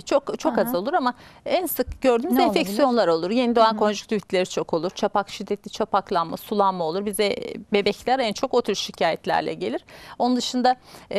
çok çok Aha. az olur ama en sık gördüğümüz enfeksiyonlar olur. Yeni doğan hı konjüktivitleri çok olur. Çapak şiddetli çapaklanma, sulanma olur. Bize e, bebekler en çok o tür şikayetlerle gelir. Onun dışında e,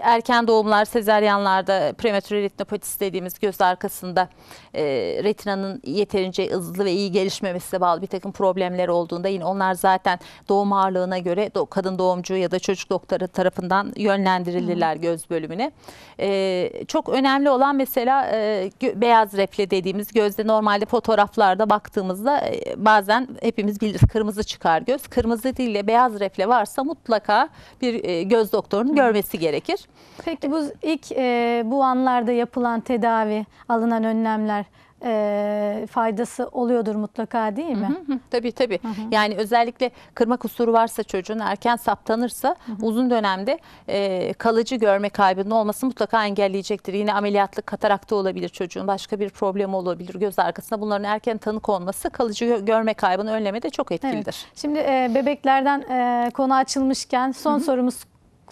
erken doğumlar, sezeryanlarda prematüre retinopatis dediğimiz göz arkasında e, retinanın yeterince hızlı ve iyi gelişmemesine bağlı bir takım problemler olduğunda yine onlar zaten doğum ağırlığına göre kadın doğumcu ya da çocuk doktoru tarafından yönlendirilirler hı göz bölümüne. E, çok önemli önemli olan mesela e, beyaz refle dediğimiz gözde normalde fotoğraflarda baktığımızda e, bazen hepimiz biliriz kırmızı çıkar göz. Kırmızı değil de beyaz refle varsa mutlaka bir e, göz doktorunun görmesi gerekir. Peki bu ilk e, bu anlarda yapılan tedavi, alınan önlemler e, faydası oluyordur mutlaka değil mi? Hı hı, tabii tabii. Hı hı. Yani özellikle kırma kusuru varsa çocuğun erken saptanırsa hı hı. uzun dönemde e, kalıcı görme kaybının olması mutlaka engelleyecektir. Yine ameliyatlık katarakta olabilir çocuğun başka bir problemi olabilir göz arkasında bunların erken tanık olması kalıcı görme kaybını önlemede çok etkilidir. Evet. Şimdi e, bebeklerden e, konu açılmışken son hı hı. sorumuz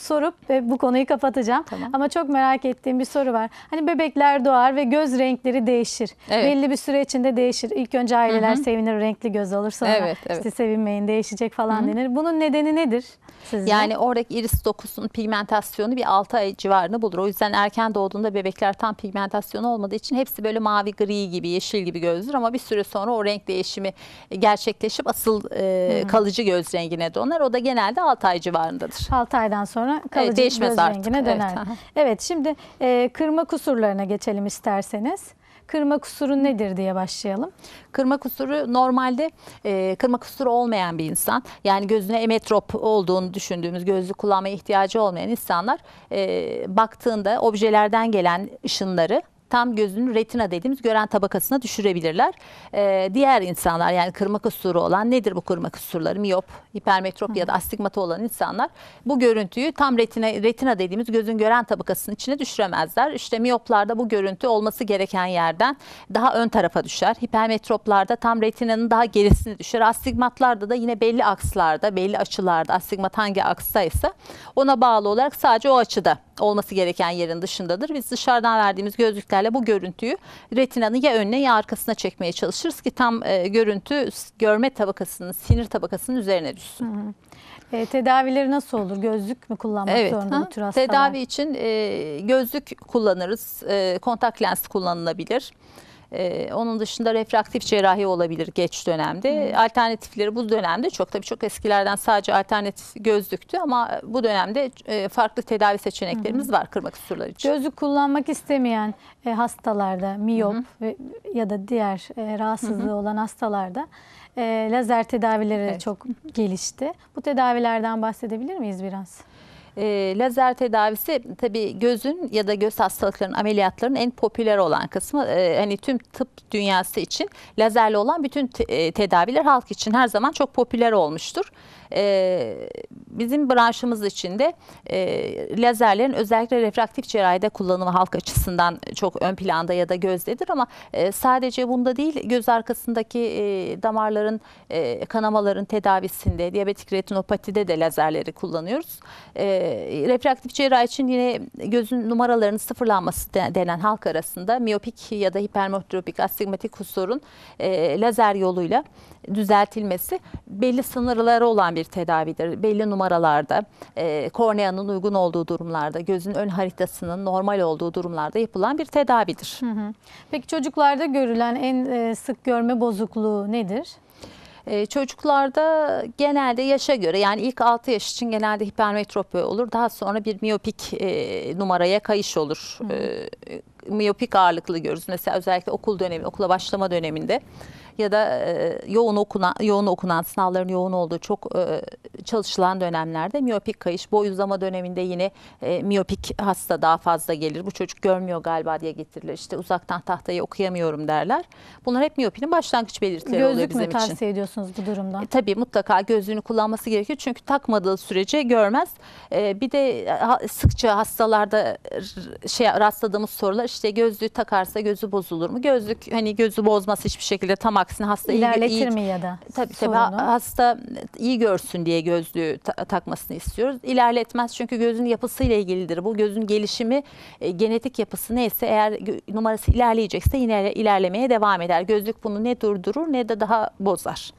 sorup ve bu konuyu kapatacağım. Tamam. Ama çok merak ettiğim bir soru var. Hani bebekler doğar ve göz renkleri değişir. Evet. Belli bir süre içinde değişir. İlk önce aileler Hı -hı. sevinir renkli göz alır sonra evet, evet. işte sevinmeyin değişecek falan Hı -hı. denir. Bunun nedeni nedir sizce? Yani oradaki iris dokusunun pigmentasyonu bir 6 ay civarını bulur. O yüzden erken doğduğunda bebekler tam pigmentasyonu olmadığı için hepsi böyle mavi gri gibi yeşil gibi gözdür ama bir süre sonra o renk değişimi gerçekleşip asıl e, kalıcı göz rengine donar. O da genelde 6 ay civarındadır. 6 aydan sonra sonra kalıcı evet, değişmez göz artık. rengine döner. Evet, evet şimdi e, kırma kusurlarına geçelim isterseniz. Kırma kusuru nedir diye başlayalım. Kırma kusuru normalde e, kırma kusuru olmayan bir insan yani gözüne emetrop olduğunu düşündüğümüz gözlük kullanmaya ihtiyacı olmayan insanlar e, baktığında objelerden gelen ışınları tam gözünün retina dediğimiz gören tabakasına düşürebilirler. E, diğer insanlar yani kırma kusuru olan nedir bu kırma kusurları? Miyop, hipermetrop ya da astigmatı olan insanlar bu görüntüyü tam retina, retina dediğimiz gözün gören tabakasının içine düşüremezler. İşte miyoplarda bu görüntü olması gereken yerden daha ön tarafa düşer. Hipermetroplarda tam retinanın daha gerisine düşer. Astigmatlarda da yine belli akslarda, belli açılarda astigmat hangi akstaysa ona bağlı olarak sadece o açıda olması gereken yerin dışındadır. Biz dışarıdan verdiğimiz gözlükler makinelerle bu görüntüyü retinanın ya önüne ya arkasına çekmeye çalışırız ki tam e, görüntü görme tabakasının, sinir tabakasının üzerine düşsün. Hı hı. E, tedavileri nasıl olur? Gözlük mü kullanmak evet, zorunda bu tür hastalar? Tedavi için e, gözlük kullanırız, e, kontak lens kullanılabilir. E, onun dışında refraktif cerrahi olabilir geç dönemde. Hı. Alternatifleri bu dönemde çok tabii çok eskilerden sadece alternatif gözlüktü ama bu dönemde e, farklı tedavi seçeneklerimiz Hı. var kırmak kusurları için. Gözlük kullanmak istemeyen e, hastalarda miyop Hı. ve, ya da diğer e, rahatsızlığı Hı. olan hastalarda e, lazer tedavileri evet. çok gelişti. Bu tedavilerden bahsedebilir miyiz biraz? E, lazer tedavisi tabii gözün ya da göz hastalıklarının ameliyatlarının en popüler olan kısmı. E, hani tüm tıp dünyası için lazerle olan bütün te e, tedaviler halk için her zaman çok popüler olmuştur. E, bizim branşımız içinde e, lazerlerin özellikle refraktif cerrahide kullanımı halk açısından çok ön planda ya da gözdedir ama e, sadece bunda değil göz arkasındaki e, damarların e, kanamaların tedavisinde diyabetik retinopatide de lazerleri kullanıyoruz. E, e, refraktif cerrah için yine gözün numaralarının sıfırlanması denen halk arasında miyopik ya da hipermetropik astigmatik kusurun e, lazer yoluyla düzeltilmesi belli sınırları olan bir tedavidir. Belli numaralarda, e, korneanın uygun olduğu durumlarda, gözün ön haritasının normal olduğu durumlarda yapılan bir tedavidir. Hı hı. Peki çocuklarda görülen en e, sık görme bozukluğu nedir? Ee, çocuklarda genelde yaşa göre yani ilk 6 yaş için genelde hipermetropi olur. Daha sonra bir miyopik e, numaraya kayış olur. E, miyopik ağırlıklı görürüz. Mesela özellikle okul dönemi, okula başlama döneminde ya da e, yoğun okunan yoğun okunan sınavların yoğun olduğu çok e, çalışılan dönemlerde miyopik kayış, boy uzama döneminde yine e, miyopik hasta daha fazla gelir. Bu çocuk görmüyor galiba diye getirilir. İşte uzaktan tahtayı okuyamıyorum derler. Bunlar hep miyopinin başlangıç belirtileri Gözlük oluyor bizim için. Gözlük mü tavsiye ediyorsunuz bu durumda? E, tabii mutlaka gözlüğünü kullanması gerekiyor. Çünkü takmadığı sürece görmez. E, bir de e, ha, sıkça hastalarda şey rastladığımız sorular işte gözlüğü takarsa gözü bozulur mu? Gözlük hani gözü bozması hiçbir şekilde tam aksine hasta ilerletir iyi, mi ya da? Tabii tabii hasta iyi görsün diye gözlüğü ta takmasını istiyoruz. İlerletmez çünkü gözün yapısıyla ilgilidir. Bu gözün gelişimi e, genetik yapısı neyse eğer numarası ilerleyecekse yine ilerlemeye devam eder. Gözlük bunu ne durdurur ne de daha bozar.